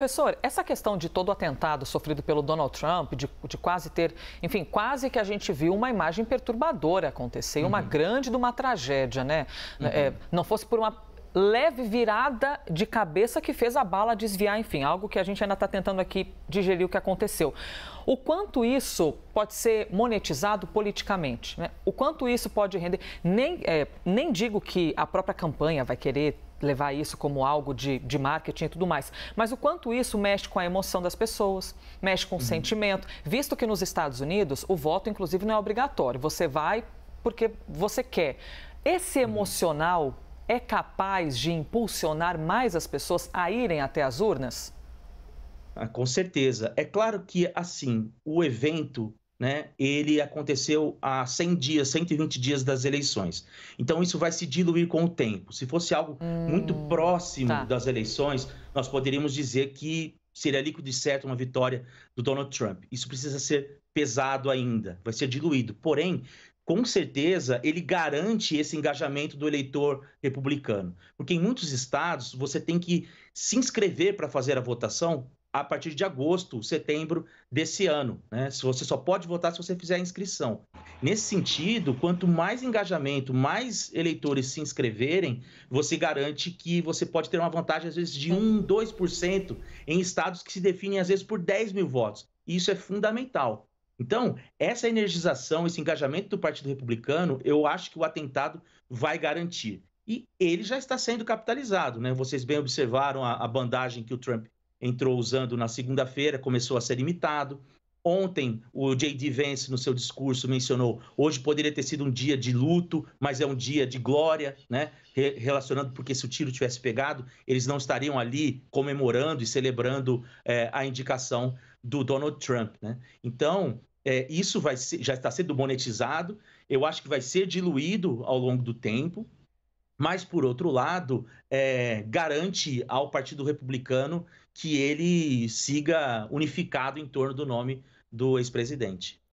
Professor, essa questão de todo o atentado sofrido pelo Donald Trump, de, de, quase ter, enfim, quase que a gente viu uma imagem perturbadora acontecer, uhum. uma grande de uma tragédia, né? Uhum. É, não fosse por uma leve virada de cabeça que fez a bala desviar, enfim, algo que a gente ainda está tentando aqui digerir o que aconteceu. O quanto isso pode ser monetizado politicamente, né? O quanto isso pode render. Nem, é, nem digo que a própria campanha vai querer levar isso como algo de, de marketing e tudo mais. Mas o quanto isso mexe com a emoção das pessoas, mexe com o uhum. sentimento, visto que nos Estados Unidos o voto, inclusive, não é obrigatório. Você vai porque você quer. Esse uhum. emocional uhum. é capaz de impulsionar mais as pessoas a irem até as urnas? Ah, com certeza. É claro que, assim, o evento né, ele aconteceu há 100 dias, 120 dias das eleições. Então isso vai se diluir com o tempo. Se fosse algo hum, muito próximo tá. das eleições, nós poderíamos dizer que seria líquido e certo uma vitória do Donald Trump. Isso precisa ser pesado ainda, vai ser diluído. Porém, com certeza, ele garante esse engajamento do eleitor republicano. Porque em muitos estados, você tem que se inscrever para fazer a votação a partir de agosto, setembro desse ano. Né? Se você só pode votar se você fizer a inscrição. Nesse sentido, quanto mais engajamento, mais eleitores se inscreverem, você garante que você pode ter uma vantagem, às vezes, de 1, 2% em estados que se definem, às vezes, por 10 mil votos. E isso é fundamental. Então, essa energização, esse engajamento do Partido Republicano, eu acho que o atentado vai garantir. E ele já está sendo capitalizado, né? Vocês bem observaram a, a bandagem que o Trump entrou usando na segunda-feira, começou a ser imitado. Ontem, o J.D. Vance, no seu discurso, mencionou hoje poderia ter sido um dia de luto, mas é um dia de glória, né? Re relacionando porque se o tiro tivesse pegado, eles não estariam ali comemorando e celebrando é, a indicação do Donald Trump, né? Então, é, isso vai ser, já está sendo monetizado, eu acho que vai ser diluído ao longo do tempo, mas, por outro lado, é, garante ao Partido Republicano que ele siga unificado em torno do nome do ex-presidente.